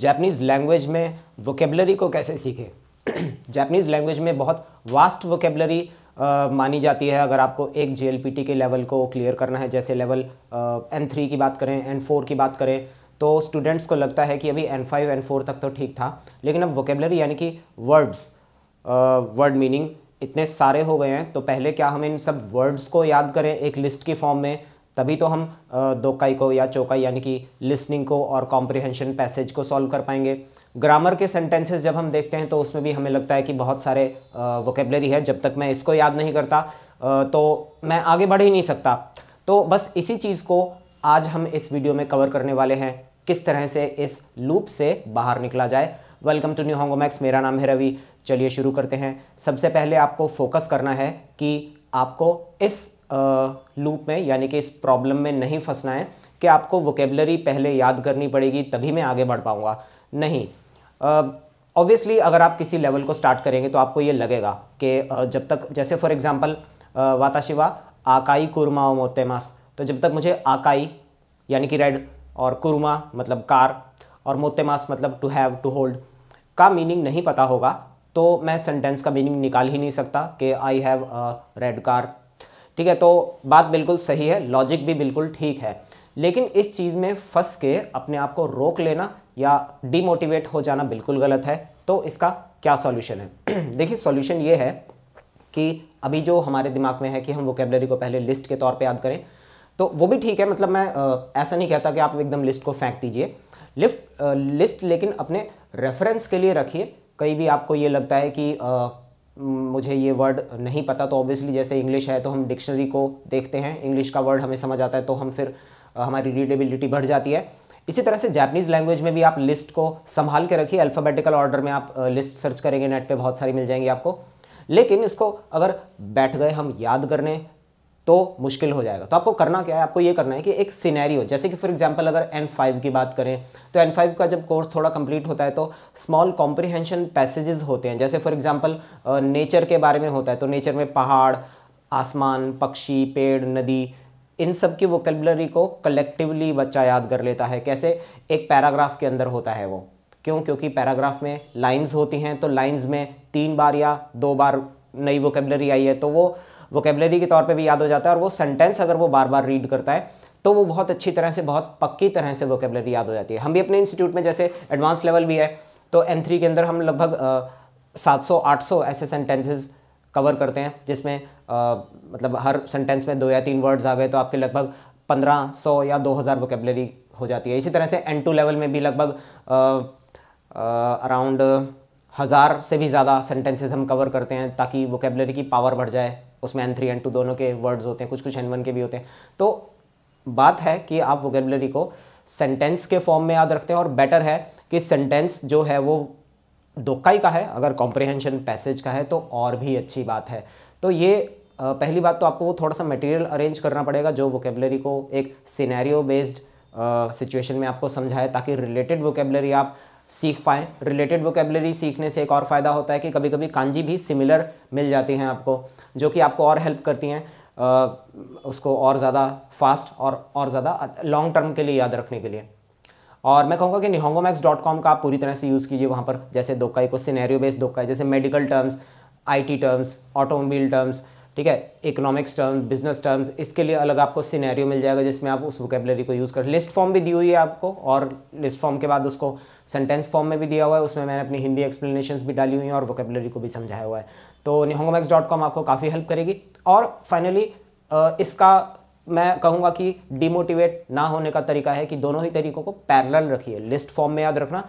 Japanese language में vocabulary को कैसे सीखें जैपनीज़ लैंग्वेज में बहुत वास्ट वोकेबलरी मानी जाती है अगर आपको एक जे के लेवल को क्लियर करना है जैसे लेवल एन थ्री की बात करें एन फोर की बात करें तो स्टूडेंट्स को लगता है कि अभी एन फाइव एन फोर तक तो ठीक था लेकिन अब वोकेबलरी यानी कि वर्ड्स वर्ड मीनिंग इतने सारे हो गए हैं तो पहले क्या हम इन सब वर्ड्स को याद करें एक लिस्ट की फॉर्म में तभी तो हम दोकाई को या चौकाई यानी कि लिसनिंग को और कॉम्प्रिहेंशन पैसेज को सॉल्व कर पाएंगे ग्रामर के सेंटेंसेस जब हम देखते हैं तो उसमें भी हमें लगता है कि बहुत सारे वोकेबलरी है जब तक मैं इसको याद नहीं करता तो मैं आगे बढ़ ही नहीं सकता तो बस इसी चीज़ को आज हम इस वीडियो में कवर करने वाले हैं किस तरह से इस लूप से बाहर निकला जाए वेलकम टू न्यू होंगोमैक्स मेरा नाम है रवि चलिए शुरू करते हैं सबसे पहले आपको फोकस करना है कि आपको इस लूप में यानी कि इस प्रॉब्लम में नहीं फंसना है कि आपको वोकेबलरी पहले याद करनी पड़ेगी तभी मैं आगे बढ़ पाऊँगा नहीं ऑब्वियसली अगर आप किसी लेवल को स्टार्ट करेंगे तो आपको ये लगेगा कि जब तक जैसे फॉर एग्ज़ाम्पल वाताशिवा आकाई कुरमा मोतेमास तो जब तक मुझे आकाई यानी कि रेड और कुरमा मतलब कार और मोतेमास मतलब टू हैव टू होल्ड का मीनिंग नहीं पता होगा तो मैं सेंटेंस का मीनिंग निकाल ही नहीं सकता कि आई हैव रेड कार ठीक है तो बात बिल्कुल सही है लॉजिक भी बिल्कुल ठीक है लेकिन इस चीज़ में फंस के अपने आप को रोक लेना या डिमोटिवेट हो जाना बिल्कुल गलत है तो इसका क्या सॉल्यूशन है देखिए सॉल्यूशन ये है कि अभी जो हमारे दिमाग में है कि हम वोकेबलरी को पहले लिस्ट के तौर पे याद करें तो वो भी ठीक है मतलब मैं आ, ऐसा नहीं कहता कि आप एकदम लिस्ट को फेंक दीजिए लिफ्ट लिस्ट लेकिन अपने रेफरेंस के लिए रखिए कहीं भी आपको ये लगता है कि आ, मुझे ये वर्ड नहीं पता तो ऑब्वियसली जैसे इंग्लिश है तो हम डिक्शनरी को देखते हैं इंग्लिश का वर्ड हमें समझ आता है तो हम फिर हमारी रीडेबिलिटी बढ़ जाती है इसी तरह से जैपनीज लैंग्वेज में भी आप लिस्ट को संभाल के रखिए अल्फ़ाबेटिकल ऑर्डर में आप लिस्ट सर्च करेंगे नेट पे बहुत सारी मिल जाएंगी आपको लेकिन इसको अगर बैठ गए हम याद करने तो मुश्किल हो जाएगा तो आपको करना क्या है आपको ये करना है कि एक सिनेरियो जैसे कि फॉर एग्जांपल अगर एन फाइव की बात करें तो एन फाइव का जब कोर्स थोड़ा कंप्लीट होता है तो स्मॉल कॉम्प्रिहेंशन पैसेजेस होते हैं जैसे फॉर एग्जांपल नेचर के बारे में होता है तो नेचर में पहाड़ आसमान पक्षी पेड़ नदी इन सब की वोकेबलरी को कलेक्टिवली बच्चा याद कर लेता है कैसे एक पैराग्राफ के अंदर होता है वो क्यों क्योंकि पैराग्राफ में लाइंस होती हैं तो लाइंस में तीन बार या दो बार नई वोकेबलरी आई है तो वो वोकेबलरी के तौर पर भी याद हो जाता है और वो सेंटेंस अगर वो बार बार रीड करता है तो वो बहुत अच्छी तरह से बहुत पक्की तरह से वोकेबलरी याद हो जाती है हम भी अपने इंस्टीट्यूट में जैसे एडवांस लेवल भी है तो एन के अंदर हम लगभग सात सौ आठ सौ ऐसे सेंटेंसेज कवर करते हैं जिसमें आ, मतलब हर सेंटेंस में दो या तीन वर्ड्स आ गए तो आपके लगभग पंद्रह सौ या दो हज़ार वोकेबलरी हो जाती है इसी तरह से एन टू लेवल में भी लगभग अराउंड हज़ार से भी ज़्यादा सेंटेंसेस हम कवर करते हैं ताकि वोकेबलरी की पावर बढ़ जाए उसमें एन थ्री एन टू दोनों के वर्ड्स होते हैं कुछ कुछ एन वन के भी होते हैं तो बात है कि आप वोकेबलरी को सेंटेंस के फॉर्म में याद रखते हैं और बेटर है कि सेंटेंस जो है वो दोकाई का है अगर कॉम्प्रिहेंशन पैसेज का है तो और भी अच्छी बात है तो ये पहली बात तो आपको वो थोड़ा सा मटेरियल अरेंज करना पड़ेगा जो वोकेबलरी को एक सिनेरियो बेस्ड सिचुएशन में आपको समझाए ताकि रिलेटेड वोकेबलरी आप सीख पाएँ रिलेटेड वोकेबलरी सीखने से एक और फ़ायदा होता है कि कभी कभी कांजी भी सिमिलर मिल जाती हैं आपको जो कि आपको और हेल्प करती हैं उसको और ज़्यादा फास्ट और और ज़्यादा लॉन्ग टर्म के लिए याद रखने के लिए और मैं कहूँगा कि निहोंगो मैक्स डॉट कॉम का आप पूरी तरह से यूज़ कीजिए वहाँ पर जैसे दोकाई को सिनेरियो बेस्ड दोकाई जैसे medical terms IT terms automobile terms ठीक है इकोनॉमिक्स टर्म बिजनेस टर्म्स इसके लिए अलग आपको सिनेरियो मिल जाएगा जिसमें आप उस वोकेबलरी को यूज़ कर लिस्ट फॉर्म भी दी हुई है आपको और लिस्ट फॉर्म के बाद उसको सेंटेंस फॉर्म में भी दिया हुआ है उसमें मैंने अपनी हिंदी एक्सप्लेनेशन भी डाली हुई हैं और वोकेबलरी को भी समझाया हुआ है तो निहोंगमैक्स आपको काफ़ी हेल्प करेगी और फाइनली इसका मैं कहूँगा कि डिमोटिवेट ना होने का तरीका है कि दोनों ही तरीकों को पैरल रखिए लिस्ट फॉर्म में याद रखना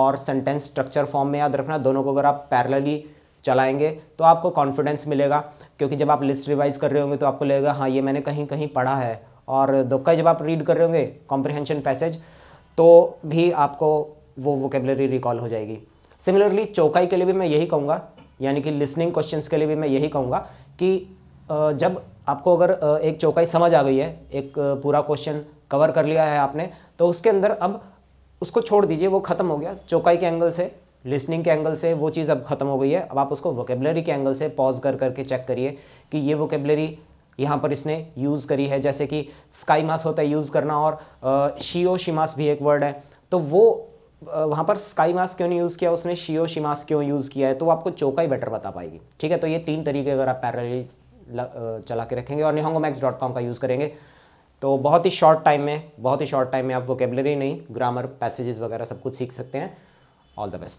और सेंटेंस स्ट्रक्चर फॉर्म में याद रखना दोनों को अगर आप पैरलली चलाएंगे तो आपको कॉन्फिडेंस मिलेगा क्योंकि जब आप लिस्ट रिवाइज कर रहे होंगे तो आपको लगेगा हाँ ये मैंने कहीं कहीं पढ़ा है और दुक्का जब आप रीड कर रहे होंगे कॉम्प्रिहेंशन पैसेज तो भी आपको वो वोकेबलरी रिकॉल हो जाएगी सिमिलरली चौकाई के लिए भी मैं यही कहूँगा यानी कि लिसनिंग क्वेश्चन के लिए भी मैं यही कहूँगा कि जब आपको अगर एक चौकाई समझ आ गई है एक पूरा क्वेश्चन कवर कर लिया है आपने तो उसके अंदर अब उसको छोड़ दीजिए वो ख़त्म हो गया चौकाई के एंगल से लिसनिंग के एंगल से वो चीज़ अब ख़त्म हो गई है अब आप उसको वोकेबलरी के एंगल से पॉज कर करके चेक करिए कि ये वोकेबलरी यहाँ पर इसने यूज़ करी है जैसे कि स्काई मास होता है यूज़ करना और शीओ शिमास भी एक वर्ड है तो वो वहाँ पर स्काई मास क्यों नहीं यूज़ किया उसने शीओ शिमास क्यों यूज़ किया है तो वो आपको चौका ही बेटर बता पाएगी ठीक है तो ये तीन तरीके अगर आप पैरल चला के रखेंगे और मैक्स डॉट कॉम का यूज़ करेंगे तो बहुत ही शॉर्ट टाइम में बहुत ही शॉर्ट टाइम में आप वोकेबलरी नहीं ग्रामर पैसेजेस वगैरह सब कुछ सीख सकते हैं ऑल द बेस्ट